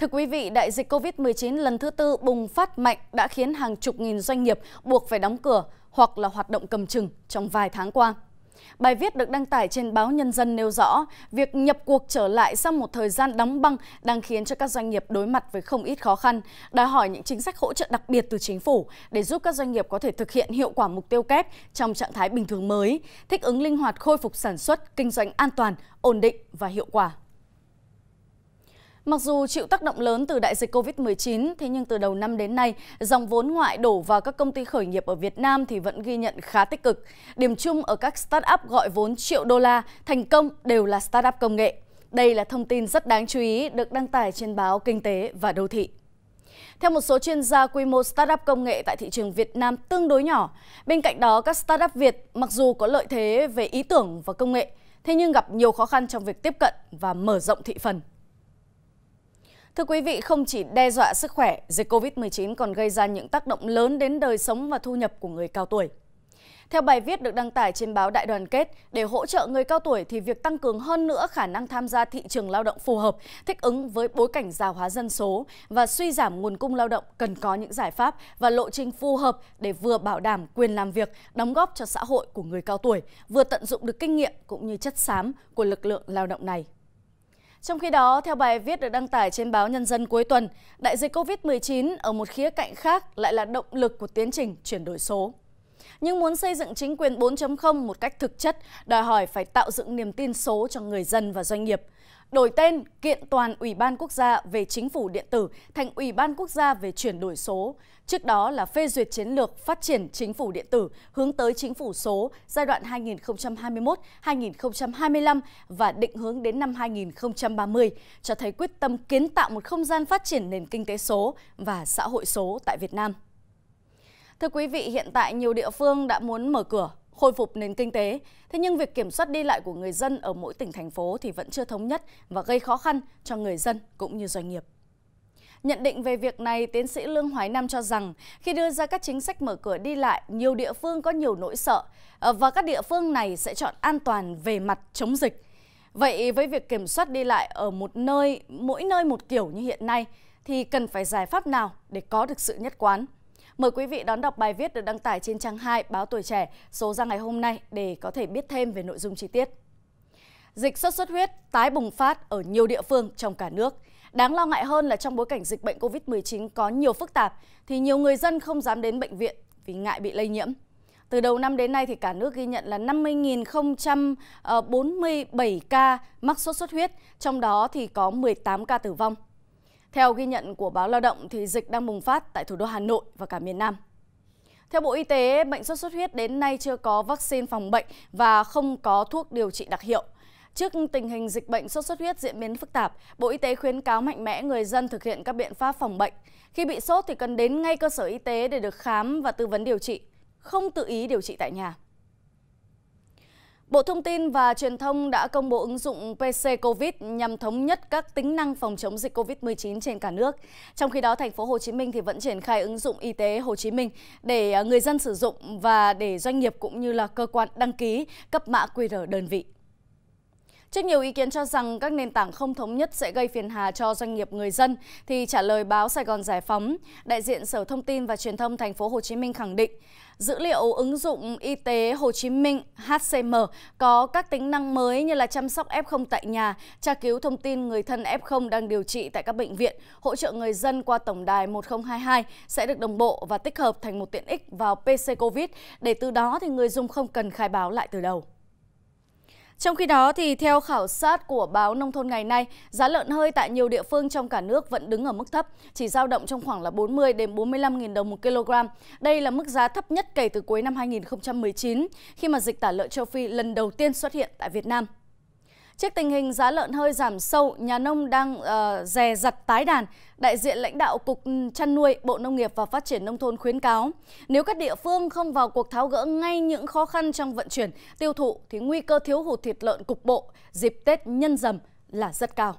Thưa quý vị, đại dịch COVID-19 lần thứ tư bùng phát mạnh đã khiến hàng chục nghìn doanh nghiệp buộc phải đóng cửa hoặc là hoạt động cầm chừng trong vài tháng qua. Bài viết được đăng tải trên báo Nhân dân nêu rõ, việc nhập cuộc trở lại sau một thời gian đóng băng đang khiến cho các doanh nghiệp đối mặt với không ít khó khăn, đòi hỏi những chính sách hỗ trợ đặc biệt từ chính phủ để giúp các doanh nghiệp có thể thực hiện hiệu quả mục tiêu kép trong trạng thái bình thường mới, thích ứng linh hoạt khôi phục sản xuất, kinh doanh an toàn, ổn định và hiệu quả. Mặc dù chịu tác động lớn từ đại dịch COVID-19, thế nhưng từ đầu năm đến nay, dòng vốn ngoại đổ vào các công ty khởi nghiệp ở Việt Nam thì vẫn ghi nhận khá tích cực. Điểm chung ở các startup gọi vốn triệu đô la thành công đều là startup công nghệ. Đây là thông tin rất đáng chú ý được đăng tải trên báo Kinh tế và Đô thị. Theo một số chuyên gia, quy mô startup công nghệ tại thị trường Việt Nam tương đối nhỏ. Bên cạnh đó, các startup Việt mặc dù có lợi thế về ý tưởng và công nghệ, thế nhưng gặp nhiều khó khăn trong việc tiếp cận và mở rộng thị phần. Thưa quý vị, không chỉ đe dọa sức khỏe, dịch COVID-19 còn gây ra những tác động lớn đến đời sống và thu nhập của người cao tuổi. Theo bài viết được đăng tải trên báo Đại đoàn kết, để hỗ trợ người cao tuổi thì việc tăng cường hơn nữa khả năng tham gia thị trường lao động phù hợp, thích ứng với bối cảnh già hóa dân số và suy giảm nguồn cung lao động cần có những giải pháp và lộ trình phù hợp để vừa bảo đảm quyền làm việc, đóng góp cho xã hội của người cao tuổi, vừa tận dụng được kinh nghiệm cũng như chất xám của lực lượng lao động này. Trong khi đó, theo bài viết được đăng tải trên báo Nhân dân cuối tuần, đại dịch COVID-19 ở một khía cạnh khác lại là động lực của tiến trình chuyển đổi số. Nhưng muốn xây dựng chính quyền 4.0 một cách thực chất, đòi hỏi phải tạo dựng niềm tin số cho người dân và doanh nghiệp. Đổi tên kiện toàn Ủy ban Quốc gia về Chính phủ điện tử thành Ủy ban Quốc gia về chuyển đổi số. Trước đó là phê duyệt chiến lược phát triển chính phủ điện tử hướng tới chính phủ số giai đoạn 2021-2025 và định hướng đến năm 2030, cho thấy quyết tâm kiến tạo một không gian phát triển nền kinh tế số và xã hội số tại Việt Nam. Thưa quý vị, hiện tại nhiều địa phương đã muốn mở cửa, khôi phục nền kinh tế. Thế nhưng việc kiểm soát đi lại của người dân ở mỗi tỉnh thành phố thì vẫn chưa thống nhất và gây khó khăn cho người dân cũng như doanh nghiệp. Nhận định về việc này, tiến sĩ Lương Hoài Nam cho rằng khi đưa ra các chính sách mở cửa đi lại, nhiều địa phương có nhiều nỗi sợ ờ, và các địa phương này sẽ chọn an toàn về mặt chống dịch. Vậy với việc kiểm soát đi lại ở một nơi, mỗi nơi một kiểu như hiện nay thì cần phải giải pháp nào để có được sự nhất quán? Mời quý vị đón đọc bài viết được đăng tải trên trang 2 báo Tuổi Trẻ số ra ngày hôm nay để có thể biết thêm về nội dung chi tiết. Dịch sốt xuất huyết tái bùng phát ở nhiều địa phương trong cả nước. Đáng lo ngại hơn là trong bối cảnh dịch bệnh COVID-19 có nhiều phức tạp thì nhiều người dân không dám đến bệnh viện vì ngại bị lây nhiễm. Từ đầu năm đến nay thì cả nước ghi nhận là 50.047 ờ, ca mắc sốt xuất huyết, trong đó thì có 18 ca tử vong. Theo ghi nhận của báo Lao động thì dịch đang bùng phát tại thủ đô Hà Nội và cả miền Nam. Theo Bộ Y tế, bệnh sốt xuất huyết đến nay chưa có vaccine phòng bệnh và không có thuốc điều trị đặc hiệu. Trước tình hình dịch bệnh sốt xuất huyết diễn biến phức tạp, Bộ Y tế khuyến cáo mạnh mẽ người dân thực hiện các biện pháp phòng bệnh. Khi bị sốt thì cần đến ngay cơ sở y tế để được khám và tư vấn điều trị, không tự ý điều trị tại nhà. Bộ Thông tin và Truyền thông đã công bố ứng dụng PC Covid nhằm thống nhất các tính năng phòng chống dịch Covid-19 trên cả nước. Trong khi đó, thành phố Hồ Chí Minh thì vẫn triển khai ứng dụng y tế Hồ Chí Minh để à, người dân sử dụng và để doanh nghiệp cũng như là cơ quan đăng ký cấp mã QR đơn vị. Trước nhiều ý kiến cho rằng các nền tảng không thống nhất sẽ gây phiền hà cho doanh nghiệp người dân, thì trả lời báo Sài Gòn Giải Phóng, đại diện Sở Thông tin và Truyền thông Thành phố Hồ Chí Minh khẳng định dữ liệu ứng dụng y tế Hồ Chí Minh HCM có các tính năng mới như là chăm sóc F0 tại nhà, tra cứu thông tin người thân F0 đang điều trị tại các bệnh viện, hỗ trợ người dân qua tổng đài 1022 sẽ được đồng bộ và tích hợp thành một tiện ích vào PC COVID để từ đó thì người dùng không cần khai báo lại từ đầu. Trong khi đó, thì theo khảo sát của báo Nông thôn ngày nay, giá lợn hơi tại nhiều địa phương trong cả nước vẫn đứng ở mức thấp, chỉ dao động trong khoảng là 40 đến 45.000 đồng một kg. Đây là mức giá thấp nhất kể từ cuối năm 2019 khi mà dịch tả lợn châu Phi lần đầu tiên xuất hiện tại Việt Nam. Trước tình hình giá lợn hơi giảm sâu, nhà nông đang uh, dè dặt tái đàn, đại diện lãnh đạo Cục Chăn nuôi, Bộ Nông nghiệp và Phát triển Nông thôn khuyến cáo, nếu các địa phương không vào cuộc tháo gỡ ngay những khó khăn trong vận chuyển, tiêu thụ thì nguy cơ thiếu hụt thịt lợn cục bộ dịp Tết nhân dầm là rất cao.